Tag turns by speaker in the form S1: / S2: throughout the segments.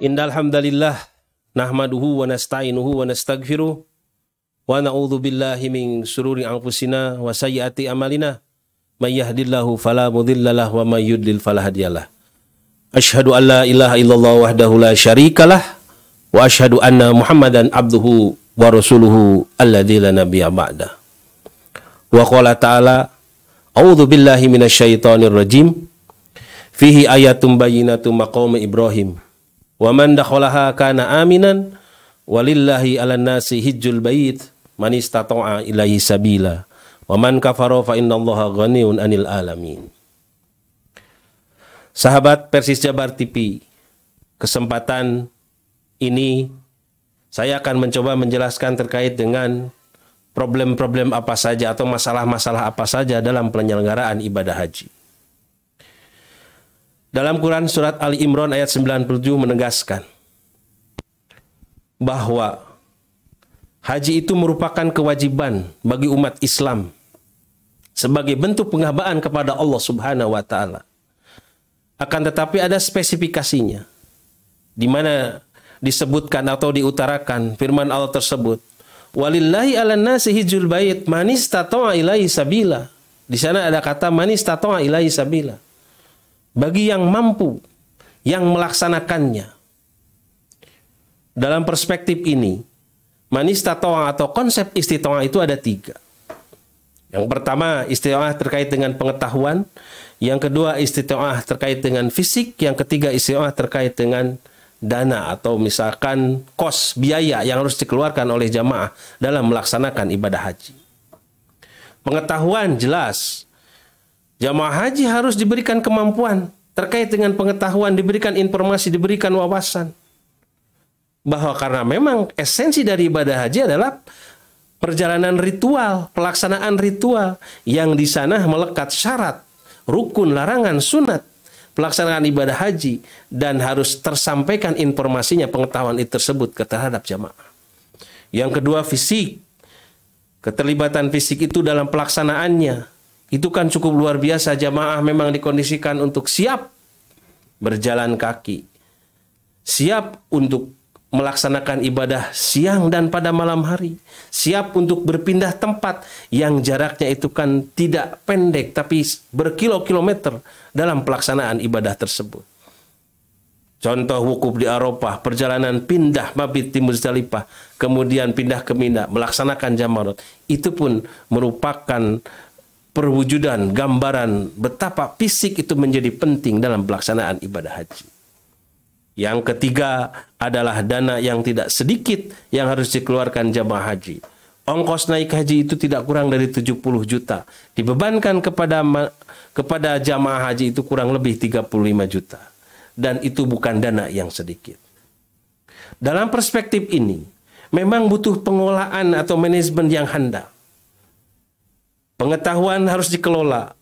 S1: Innal hamdalillah nahmaduhu wa nasta'inuhu wa nastaghfiruh wa na'udzu billahi min sururi anfusina wa sayyiati amalina may yahdillahu fala mudhillalah wa may yudlil fala hadiyalah Ashhadu an la ilaha illallah wahdahu la syarikalah wa ashhadu anna Muhammadan abduhu wa rasuluhu alladzi la nabiyya ba'da Wa qala ta'ala A'udzu billahi minasyaitonir rajim fihi ayatun bayyinatun maqami Ibrahim Waman dakhalaha kana aminan walillahi 'alan nasi hijjul bait man istata'a ilaihi sabila. waman kafara fa innallaha ghaniyun 'anil alamin. Sahabat Persis Jabar TV, kesempatan ini saya akan mencoba menjelaskan terkait dengan problem-problem apa saja atau masalah-masalah apa saja dalam penyelenggaraan ibadah haji. Dalam Quran surat Ali Imran ayat 97 menegaskan bahwa haji itu merupakan kewajiban bagi umat Islam sebagai bentuk penghambaan kepada Allah Subhanahu wa taala. Akan tetapi ada spesifikasinya di mana disebutkan atau diutarakan firman Allah tersebut. Walillahi ala nasi hijul bait manis tatoa ilahi sabila. Di sana ada kata manis tatoa ilahi sabila bagi yang mampu yang melaksanakannya. Dalam perspektif ini, manista toa atau konsep istitoa itu ada tiga. Yang pertama istitoa terkait dengan pengetahuan, yang kedua istitoa terkait dengan fisik, yang ketiga istitoa terkait dengan dana atau misalkan kos biaya yang harus dikeluarkan oleh jamaah dalam melaksanakan ibadah haji. Pengetahuan jelas Jamaah haji harus diberikan kemampuan terkait dengan pengetahuan, diberikan informasi, diberikan wawasan. Bahwa karena memang esensi dari ibadah haji adalah perjalanan ritual, pelaksanaan ritual yang di sana melekat syarat, rukun, larangan, sunat pelaksanaan ibadah haji dan harus tersampaikan informasinya pengetahuan itu tersebut ke terhadap jamaah. Yang kedua fisik. Keterlibatan fisik itu dalam pelaksanaannya itu kan cukup luar biasa jamaah memang dikondisikan untuk siap berjalan kaki. Siap untuk melaksanakan ibadah siang dan pada malam hari. Siap untuk berpindah tempat yang jaraknya itu kan tidak pendek tapi berkilo-kilometer dalam pelaksanaan ibadah tersebut. Contoh wukuf di Eropa, perjalanan pindah mabit di Muzdalifah, kemudian pindah ke Mina, melaksanakan Jamarat, Itu pun merupakan perwujudan gambaran betapa fisik itu menjadi penting dalam pelaksanaan ibadah haji. Yang ketiga adalah dana yang tidak sedikit yang harus dikeluarkan jamaah haji. Ongkos naik haji itu tidak kurang dari 70 juta. Dibebankan kepada kepada jamaah haji itu kurang lebih 35 juta. Dan itu bukan dana yang sedikit. Dalam perspektif ini, memang butuh pengolahan atau manajemen yang handal Pengetahuan harus dikelola.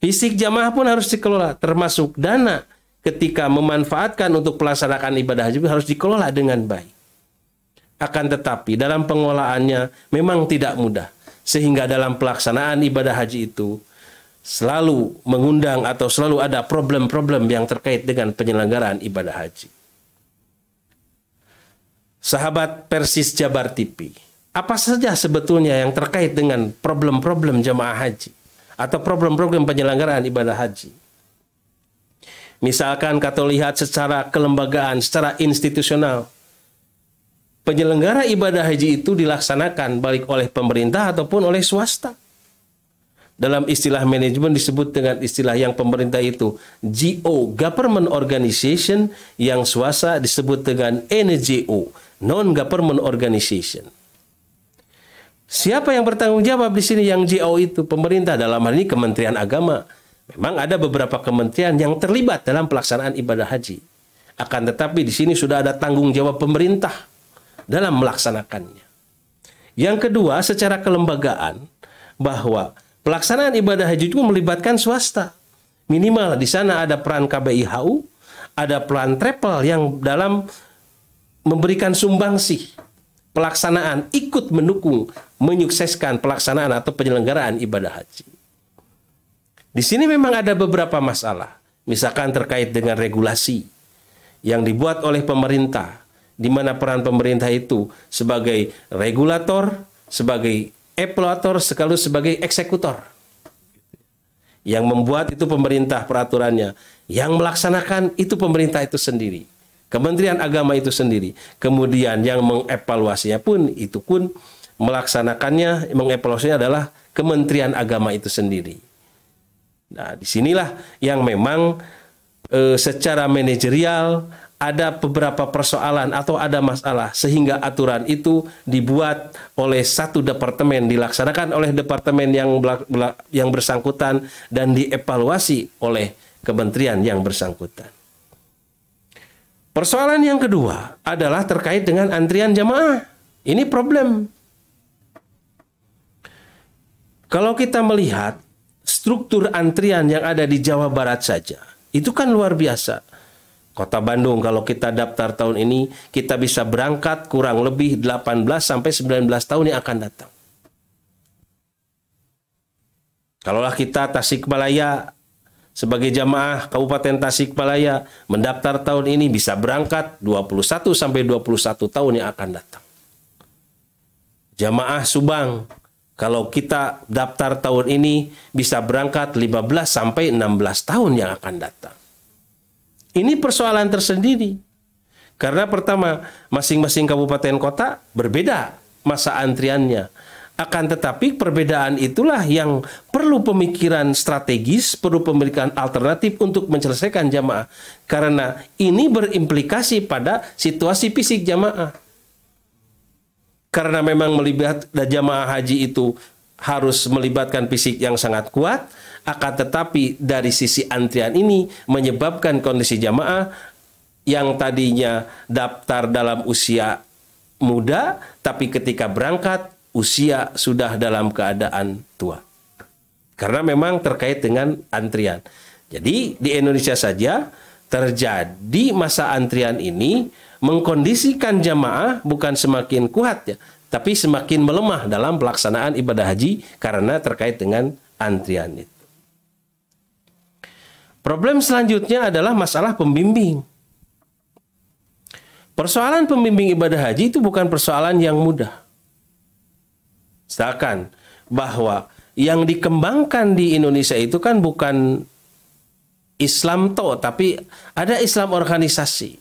S1: Fisik jamaah pun harus dikelola, termasuk dana ketika memanfaatkan untuk pelaksanaan ibadah juga harus dikelola dengan baik. Akan tetapi dalam pengelolaannya memang tidak mudah. Sehingga dalam pelaksanaan ibadah haji itu selalu mengundang atau selalu ada problem-problem yang terkait dengan penyelenggaraan ibadah haji. Sahabat Persis Jabar TV apa saja sebetulnya yang terkait dengan problem-problem jemaah haji atau problem-problem penyelenggaraan ibadah haji. Misalkan kata lihat secara kelembagaan, secara institusional, penyelenggara ibadah haji itu dilaksanakan balik oleh pemerintah ataupun oleh swasta. Dalam istilah manajemen disebut dengan istilah yang pemerintah itu GO, Government Organization, yang swasta disebut dengan NGO, Non-Government Organization. Siapa yang bertanggung jawab di sini yang GO itu? Pemerintah dalam hal ini Kementerian Agama. Memang ada beberapa kementerian yang terlibat dalam pelaksanaan ibadah haji. Akan tetapi di sini sudah ada tanggung jawab pemerintah dalam melaksanakannya. Yang kedua, secara kelembagaan bahwa pelaksanaan ibadah haji itu melibatkan swasta. Minimal di sana ada peran KBIHU, ada peran travel yang dalam memberikan sumbangsih pelaksanaan ikut mendukung menyukseskan pelaksanaan atau penyelenggaraan ibadah haji. Di sini memang ada beberapa masalah, misalkan terkait dengan regulasi yang dibuat oleh pemerintah di mana peran pemerintah itu sebagai regulator, sebagai evaluator sekaligus sebagai eksekutor. Yang membuat itu pemerintah peraturannya, yang melaksanakan itu pemerintah itu sendiri. Kementerian Agama itu sendiri. Kemudian yang mengevaluasinya pun itu pun melaksanakannya mengevaluasinya adalah Kementerian Agama itu sendiri. Nah, disinilah yang memang e, secara manajerial ada beberapa persoalan atau ada masalah sehingga aturan itu dibuat oleh satu departemen dilaksanakan oleh departemen yang yang bersangkutan dan dievaluasi oleh kementerian yang bersangkutan. Persoalan yang kedua adalah terkait dengan antrian jamaah. Ini problem. Kalau kita melihat struktur antrian yang ada di Jawa Barat saja, itu kan luar biasa. Kota Bandung kalau kita daftar tahun ini, kita bisa berangkat kurang lebih 18 sampai 19 tahun yang akan datang. Kalaulah kita Tasikmalaya sebagai jamaah Kabupaten Tasikmalaya mendaftar tahun ini bisa berangkat 21 sampai 21 tahun yang akan datang. Jamaah Subang kalau kita daftar tahun ini bisa berangkat 15 sampai 16 tahun yang akan datang. Ini persoalan tersendiri. Karena pertama, masing-masing kabupaten kota berbeda masa antriannya akan tetapi perbedaan itulah yang perlu pemikiran strategis, perlu pemikiran alternatif untuk menyelesaikan jamaah. Karena ini berimplikasi pada situasi fisik jamaah. Karena memang melibat jamaah haji itu harus melibatkan fisik yang sangat kuat, akan tetapi dari sisi antrian ini menyebabkan kondisi jamaah yang tadinya daftar dalam usia muda, tapi ketika berangkat usia sudah dalam keadaan tua. Karena memang terkait dengan antrian. Jadi di Indonesia saja terjadi masa antrian ini mengkondisikan jamaah bukan semakin kuat ya, tapi semakin melemah dalam pelaksanaan ibadah haji karena terkait dengan antrian itu. Problem selanjutnya adalah masalah pembimbing. Persoalan pembimbing ibadah haji itu bukan persoalan yang mudah. Misalkan bahwa yang dikembangkan di Indonesia itu kan bukan Islam to, tapi ada Islam organisasi.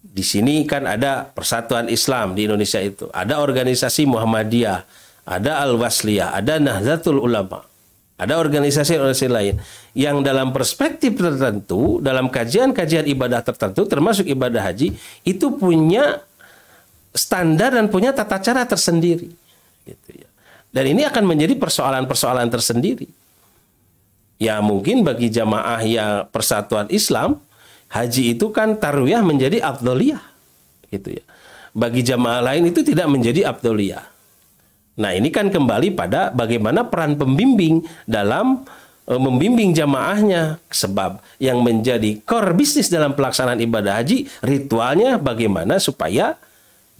S1: Di sini kan ada Persatuan Islam di Indonesia itu, ada organisasi Muhammadiyah, ada Al-Wasliyah, ada Nahdlatul Ulama. Ada organisasi-organisasi lain yang dalam perspektif tertentu, dalam kajian-kajian ibadah tertentu termasuk ibadah haji itu punya standar dan punya tata cara tersendiri gitu ya. Dan ini akan menjadi persoalan-persoalan tersendiri. Ya mungkin bagi jamaah ya persatuan Islam, haji itu kan tarwiyah menjadi abdoliyah. Gitu ya. Bagi jamaah lain itu tidak menjadi abdoliyah. Nah ini kan kembali pada bagaimana peran pembimbing dalam e, membimbing jamaahnya sebab yang menjadi core bisnis dalam pelaksanaan ibadah haji ritualnya bagaimana supaya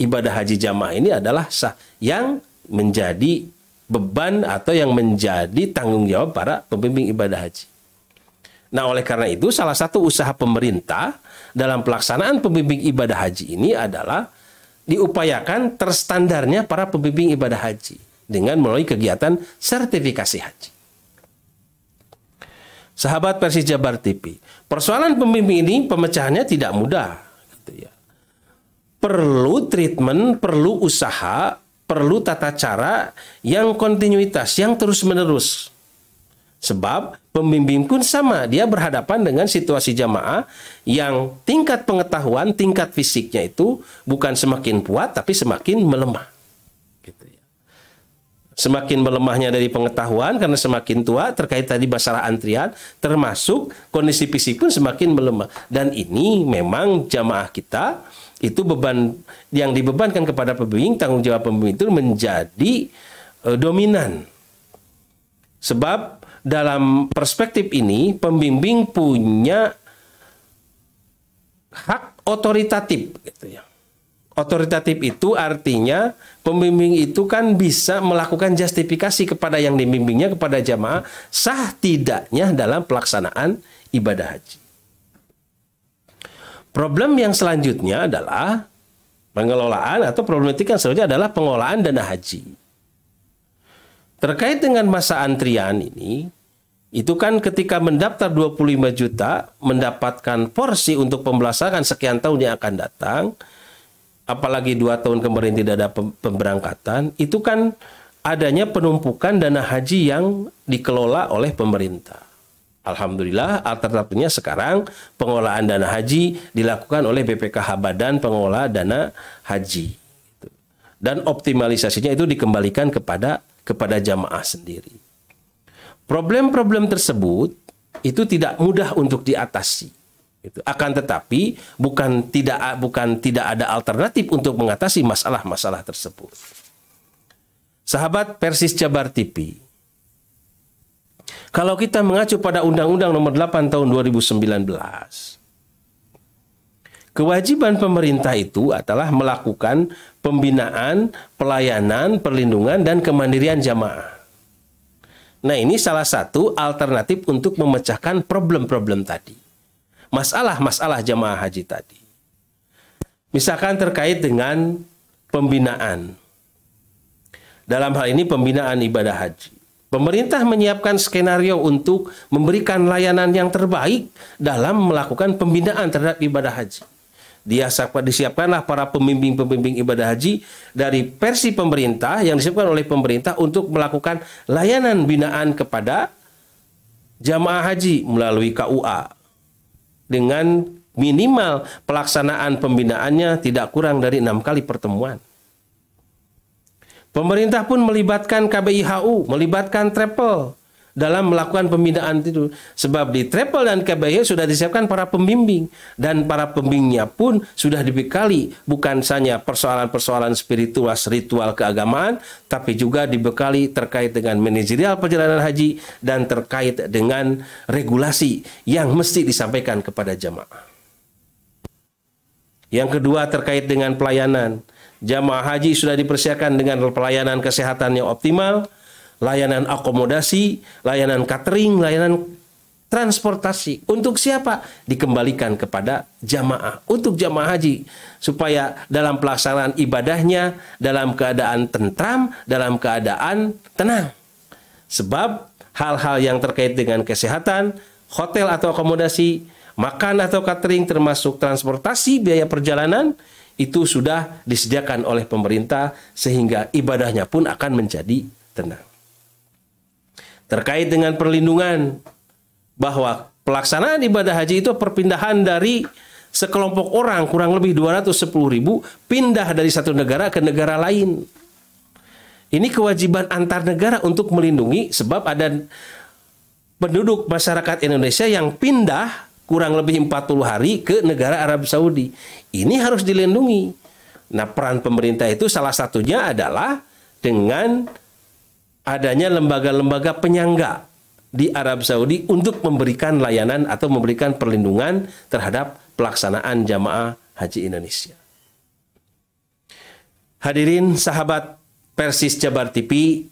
S1: ibadah haji jamaah ini adalah sah yang menjadi beban atau yang menjadi tanggung jawab para pembimbing ibadah haji. Nah, oleh karena itu salah satu usaha pemerintah dalam pelaksanaan pembimbing ibadah haji ini adalah diupayakan terstandarnya para pembimbing ibadah haji dengan melalui kegiatan sertifikasi haji. Sahabat Persis Jabar TV, persoalan pembimbing ini pemecahannya tidak mudah gitu ya. Perlu treatment, perlu usaha, perlu tata cara yang kontinuitas, yang terus-menerus. Sebab pembimbing pun sama, dia berhadapan dengan situasi jamaah yang tingkat pengetahuan, tingkat fisiknya itu bukan semakin kuat tapi semakin melemah semakin melemahnya dari pengetahuan karena semakin tua terkait tadi masalah antrian termasuk kondisi fisik pun semakin melemah dan ini memang jamaah kita itu beban yang dibebankan kepada pembimbing tanggung jawab pembimbing itu menjadi e, dominan sebab dalam perspektif ini pembimbing punya hak otoritatif gitu ya Otoritatif itu artinya pembimbing itu kan bisa melakukan justifikasi kepada yang dibimbingnya kepada jamaah sah tidaknya dalam pelaksanaan ibadah haji. Problem yang selanjutnya adalah pengelolaan atau problematika yang selanjutnya adalah pengelolaan dana haji. Terkait dengan masa antrian ini, itu kan ketika mendaftar 25 juta, mendapatkan porsi untuk pembelasakan sekian tahun yang akan datang, apalagi dua tahun kemarin tidak ada pemberangkatan, itu kan adanya penumpukan dana haji yang dikelola oleh pemerintah. Alhamdulillah, alternatifnya sekarang pengolahan dana haji dilakukan oleh BPKH Badan Pengelola Dana Haji. Dan optimalisasinya itu dikembalikan kepada kepada jamaah sendiri. Problem-problem tersebut itu tidak mudah untuk diatasi itu. Akan tetapi bukan tidak bukan tidak ada alternatif untuk mengatasi masalah-masalah tersebut. Sahabat Persis Jabar TV, kalau kita mengacu pada Undang-Undang Nomor 8 Tahun 2019, kewajiban pemerintah itu adalah melakukan pembinaan, pelayanan, perlindungan dan kemandirian jamaah. Nah, ini salah satu alternatif untuk memecahkan problem-problem tadi masalah-masalah jamaah haji tadi. Misalkan terkait dengan pembinaan. Dalam hal ini pembinaan ibadah haji. Pemerintah menyiapkan skenario untuk memberikan layanan yang terbaik dalam melakukan pembinaan terhadap ibadah haji. Dia disiapkanlah para pembimbing-pembimbing ibadah haji dari versi pemerintah yang disiapkan oleh pemerintah untuk melakukan layanan binaan kepada jamaah haji melalui KUA dengan minimal pelaksanaan pembinaannya tidak kurang dari enam kali pertemuan. Pemerintah pun melibatkan KBIHU, melibatkan travel, dalam melakukan pembinaan itu sebab di Travel dan KBH sudah disiapkan para pembimbing dan para pembimbingnya pun sudah dibekali bukan hanya persoalan-persoalan spiritual ritual keagamaan tapi juga dibekali terkait dengan manajerial perjalanan haji dan terkait dengan regulasi yang mesti disampaikan kepada jamaah. Yang kedua terkait dengan pelayanan. Jamaah haji sudah dipersiapkan dengan pelayanan kesehatan yang optimal layanan akomodasi, layanan catering, layanan transportasi. Untuk siapa? Dikembalikan kepada jamaah. Untuk jamaah haji supaya dalam pelaksanaan ibadahnya dalam keadaan tentram, dalam keadaan tenang. Sebab hal-hal yang terkait dengan kesehatan, hotel atau akomodasi, makan atau catering termasuk transportasi biaya perjalanan itu sudah disediakan oleh pemerintah sehingga ibadahnya pun akan menjadi tenang terkait dengan perlindungan bahwa pelaksanaan ibadah haji itu perpindahan dari sekelompok orang kurang lebih 210 ribu pindah dari satu negara ke negara lain. Ini kewajiban antar negara untuk melindungi sebab ada penduduk masyarakat Indonesia yang pindah kurang lebih 40 hari ke negara Arab Saudi. Ini harus dilindungi. Nah, peran pemerintah itu salah satunya adalah dengan adanya lembaga-lembaga penyangga di Arab Saudi untuk memberikan layanan atau memberikan perlindungan terhadap pelaksanaan jamaah haji Indonesia. Hadirin sahabat Persis Jabar TV,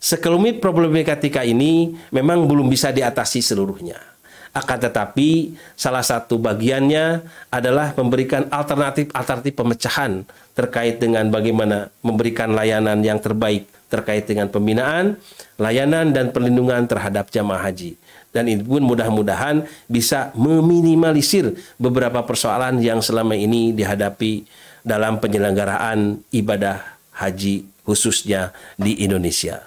S1: sekelumit problem problematika ini memang belum bisa diatasi seluruhnya. Akan tetapi, salah satu bagiannya adalah memberikan alternatif-alternatif pemecahan terkait dengan bagaimana memberikan layanan yang terbaik terkait dengan pembinaan, layanan dan perlindungan terhadap jamaah haji. Dan itu pun mudah-mudahan bisa meminimalisir beberapa persoalan yang selama ini dihadapi dalam penyelenggaraan ibadah haji khususnya di Indonesia.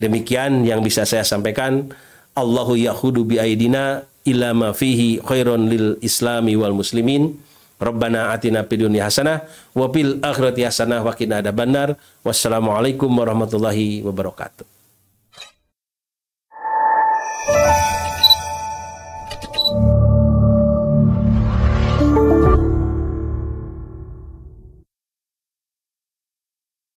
S1: Demikian yang bisa saya sampaikan. Allahu yahudu biaidina ila ma fihi khairun lil islami wal muslimin. Rabbana atina fid dunya hasanah wa fil akhirati hasanah wa qina adzabannar. Wassalamualaikum warahmatullahi wabarakatuh.